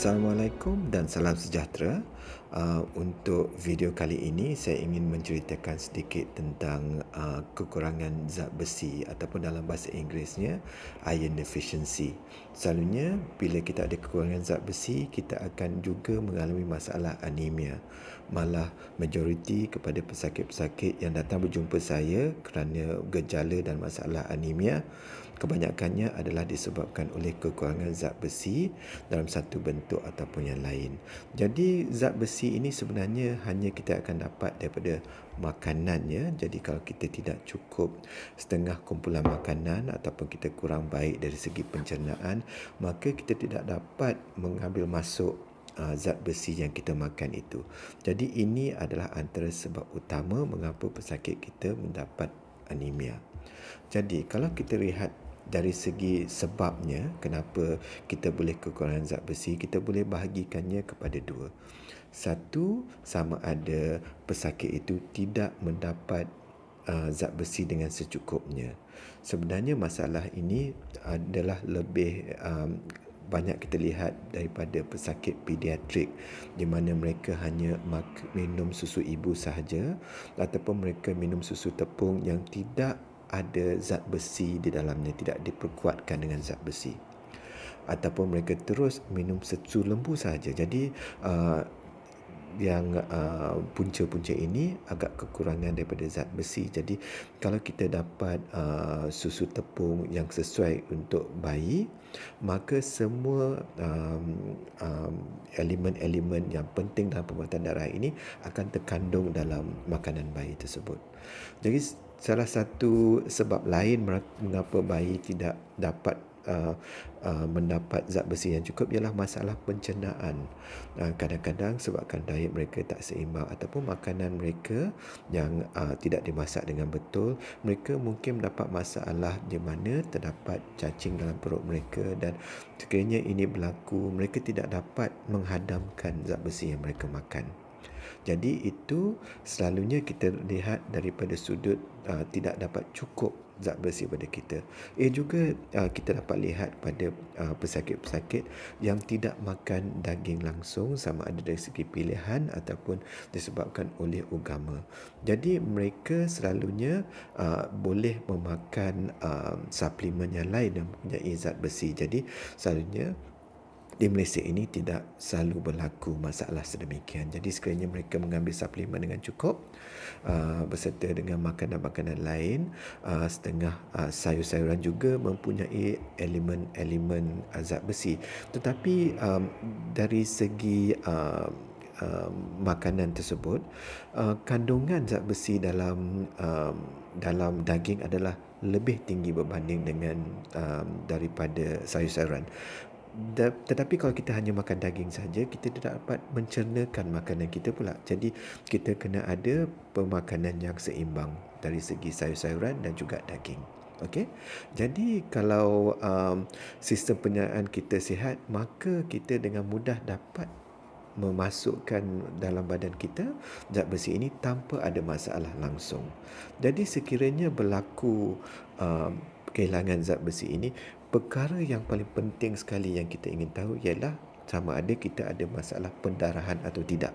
Someone. Assalamualaikum dan salam sejahtera uh, Untuk video kali ini saya ingin menceritakan sedikit tentang uh, kekurangan zat besi ataupun dalam bahasa Inggerisnya iron deficiency Selalunya bila kita ada kekurangan zat besi kita akan juga mengalami masalah anemia malah majoriti kepada pesakit-pesakit yang datang berjumpa saya kerana gejala dan masalah anemia kebanyakannya adalah disebabkan oleh kekurangan zat besi dalam satu bentuk ataupun ataupun yang lain. Jadi zat besi ini sebenarnya hanya kita akan dapat daripada makanan ya. Jadi kalau kita tidak cukup setengah kumpulan makanan ataupun kita kurang baik dari segi pencernaan, maka kita tidak dapat mengambil masuk uh, zat besi yang kita makan itu. Jadi ini adalah antara sebab utama mengapa pesakit kita mendapat anemia. Jadi kalau kita lihat dari segi sebabnya kenapa kita boleh kekurangan zat besi kita boleh bahagikannya kepada dua satu sama ada pesakit itu tidak mendapat uh, zat besi dengan secukupnya sebenarnya masalah ini adalah lebih um, banyak kita lihat daripada pesakit pediatrik di mana mereka hanya minum susu ibu sahaja ataupun mereka minum susu tepung yang tidak ada zat besi di dalamnya tidak diperkuatkan dengan zat besi ataupun mereka terus minum secu lembu saja jadi uh, yang uh, punca-punca ini agak kekurangan daripada zat besi. Jadi kalau kita dapat uh, susu tepung yang sesuai untuk bayi, maka semua um, um, elemen-elemen yang penting dalam pembuatan darah ini akan terkandung dalam makanan bayi tersebut. Jadi salah satu sebab lain mengapa bayi tidak dapat Uh, uh, mendapat zat besi yang cukup ialah masalah pencernaan. Uh, kadang-kadang sebabkan diet mereka tak seimbang ataupun makanan mereka yang tidak dimasak dengan betul, mereka mungkin mendapat masalah di mana terdapat cacing dalam perut mereka dan sekiranya ini berlaku, mereka tidak dapat menghadamkan zat besi yang mereka makan. Jadi itu selalunya kita lihat daripada sudut uh, tidak dapat cukup zat besi pada kita. Ia eh, juga uh, kita dapat lihat pada uh, pesakit-pesakit yang tidak makan daging langsung sama ada dari segi pilihan ataupun disebabkan oleh agama. Jadi mereka selalunya uh, boleh memakan uh, suplemen yang lain yang mempunyai zat besi. Jadi selalunya di Malaysia ini tidak selalu berlaku masalah sedemikian. Jadi sekiranya mereka mengambil suplemen dengan cukup uh, berserta dengan makanan-makanan lain, uh, setengah uh, sayur-sayuran juga mempunyai elemen-elemen zat besi. Tetapi um, dari segi um, Uh, makanan tersebut uh, kandungan zat besi dalam um, dalam daging adalah lebih tinggi berbanding dengan um, daripada sayur-sayuran tetapi kalau kita hanya makan daging saja kita tidak dapat mencernakan makanan kita pula jadi kita kena ada pemakanan yang seimbang dari segi sayur-sayuran dan juga daging okey jadi kalau um, sistem pencernaan kita sihat maka kita dengan mudah dapat memasukkan dalam badan kita zat besi ini tanpa ada masalah langsung jadi sekiranya berlaku um, kehilangan zat besi ini perkara yang paling penting sekali yang kita ingin tahu ialah sama ada kita ada masalah pendarahan atau tidak.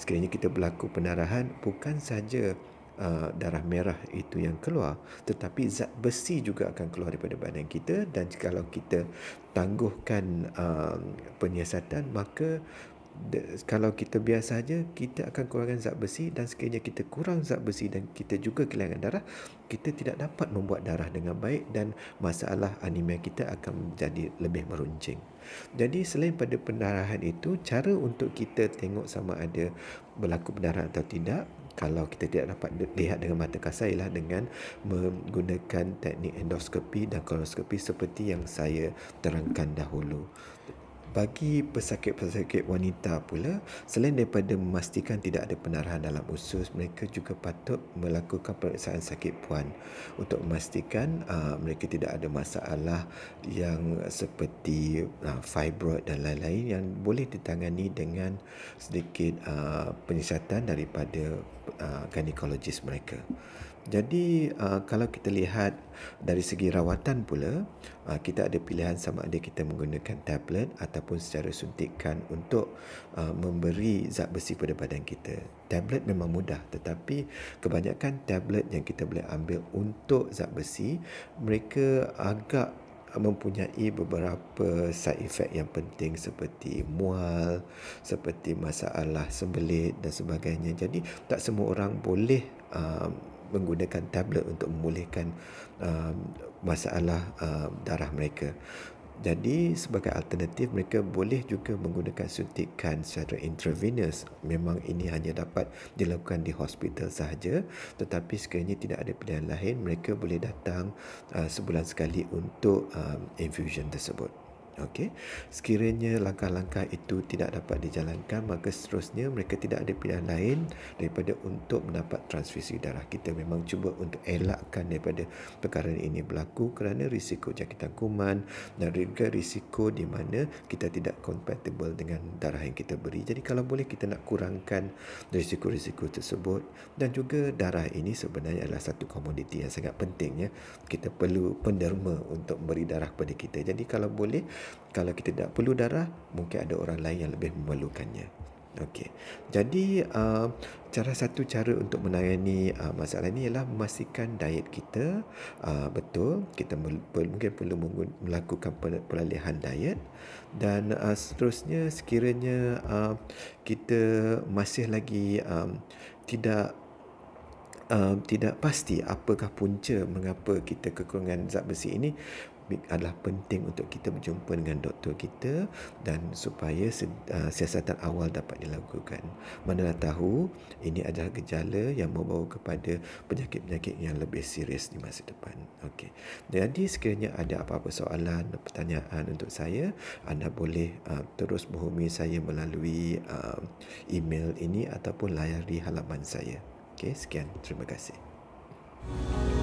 Sekiranya kita berlaku pendarahan, bukan saja uh, darah merah itu yang keluar, tetapi zat besi juga akan keluar daripada badan kita dan kalau kita tangguhkan uh, penyiasatan, maka de, kalau kita biasa saja kita akan kurangkan zat besi dan sekiranya kita kurang zat besi dan kita juga kehilangan darah kita tidak dapat membuat darah dengan baik dan masalah anemia kita akan menjadi lebih meruncing jadi selain pada pendarahan itu cara untuk kita tengok sama ada berlaku pendarahan atau tidak kalau kita tidak dapat lihat dengan mata kasar ialah dengan menggunakan teknik endoskopi dan koloskopi seperti yang saya terangkan dahulu bagi pesakit-pesakit wanita pula, selain daripada memastikan tidak ada penarahan dalam usus, mereka juga patut melakukan periksaan sakit puan untuk memastikan uh, mereka tidak ada masalah yang seperti uh, fibroid dan lain-lain yang boleh ditangani dengan sedikit uh, penyiasatan daripada uh, gynecologist mereka. Jadi uh, kalau kita lihat dari segi rawatan pula, uh, kita ada pilihan sama ada kita menggunakan tablet ataupun secara suntikan untuk uh, memberi zat besi pada badan kita. Tablet memang mudah tetapi kebanyakan tablet yang kita boleh ambil untuk zat besi, mereka agak mempunyai beberapa side effect yang penting seperti mual, seperti masalah sembelit dan sebagainya. Jadi tak semua orang boleh uh, menggunakan tablet untuk memulihkan uh, masalah uh, darah mereka. Jadi sebagai alternatif mereka boleh juga menggunakan suntikan secara intravenous. Memang ini hanya dapat dilakukan di hospital sahaja tetapi sekiranya tidak ada pilihan lain mereka boleh datang uh, sebulan sekali untuk uh, infusion tersebut. Okey. Sekiranya langkah-langkah itu tidak dapat dijalankan, maka seterusnya mereka tidak ada pilihan lain daripada untuk mendapat transfusi darah. Kita memang cuba untuk elakkan daripada perkara ini berlaku kerana risiko jangkitan kuman dan juga risiko di mana kita tidak compatible dengan darah yang kita beri. Jadi kalau boleh kita nak kurangkan risiko-risiko tersebut dan juga darah ini sebenarnya adalah satu komoditi yang sangat penting ya. Kita perlu penderma untuk memberi darah kepada kita. Jadi kalau boleh kalau kita tidak perlu darah, mungkin ada orang lain yang lebih memerlukannya. Okey. Jadi uh, cara satu cara untuk menangani uh, masalah ini ialah memastikan diet kita uh, betul. Kita mungkin perlu melakukan peralihan diet dan uh, seterusnya sekiranya uh, kita masih lagi um, tidak um, tidak pasti apakah punca mengapa kita kekurangan zat besi ini, adalah penting untuk kita berjumpa dengan doktor kita dan supaya ah, siasatan awal dapat dilakukan. Mana tahu ini adalah gejala yang membawa kepada penyakit-penyakit yang lebih serius di masa depan. Okey. Jadi sekiranya ada apa-apa soalan pertanyaan untuk saya, anda boleh uh, terus menghubungi saya melalui uh, email ini ataupun layari halaman saya. Okey, sekian. Terima kasih. Thank you.